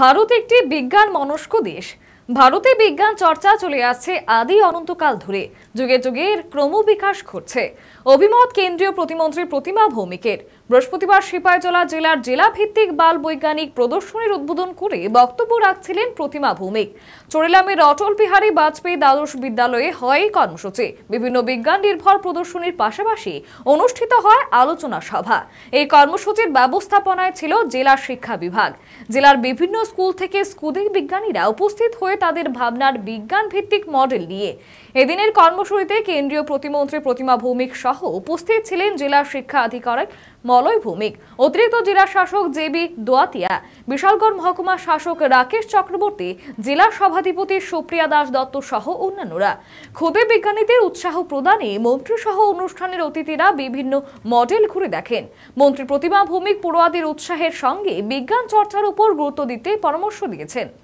ভারত একটি বিজ্ঞান মনস্ক দেশ ভারতে বিজ্ঞান চর্চা চলে আসছে আদি অনন্তকাল ধরে যুগে যুগে ক্রমবিকাশ ঘটছে অভিমত কেন্দ্রীয় প্রতিমন্ত্রী প্রতিমা ভৌমিকের বৃহস্পতিবার সিপাহীজলা জেলার ভিত্তিক বাল বৈজ্ঞানিক প্রদর্শনীর উদ্বোধন করে বক্তব্য রাখছিলেন প্রতিমা ভৌমিক চোরেলামের অটল বিহারী বাজপেয়ী দ্বাদশ বিদ্যালয়ে হয় কর্মসূচি বিভিন্ন বিজ্ঞান নির্ভর প্রদর্শনীর পাশাপাশি অনুষ্ঠিত হয় আলোচনা সভা এই কর্মসূচির ব্যবস্থাপনায় ছিল জেলা শিক্ষা বিভাগ জেলার বিভিন্ন স্কুল থেকে স্কুলের বিজ্ঞানীরা উপস্থিত হয়ে হবে তাদের ভাবনার বিজ্ঞান ভিত্তিক মডেল নিয়ে এদিনের কর্মসূচিতে কেন্দ্রীয় প্রতিমন্ত্রী প্রতিমা ভৌমিক সহ উপস্থিত ছিলেন জেলা শিক্ষা আধিকারিক মলয় ভৌমিক অতিরিক্ত জেলা শাসক জে বি দোয়াতিয়া বিশালগড় মহকুমা শাসক রাকেশ চক্রবর্তী জেলা সভাধিপতি সুপ্রিয়া দাস দত্ত সহ অন্যান্যরা ক্ষুদে বিজ্ঞানীদের উৎসাহ প্রদানে মন্ত্রী সহ অনুষ্ঠানের অতিথিরা বিভিন্ন মডেল ঘুরে দেখেন মন্ত্রী প্রতিমা ভৌমিক পড়ুয়াদের উৎসাহের সঙ্গে বিজ্ঞান চর্চার উপর গুরুত্ব দিতে পরামর্শ দিয়েছেন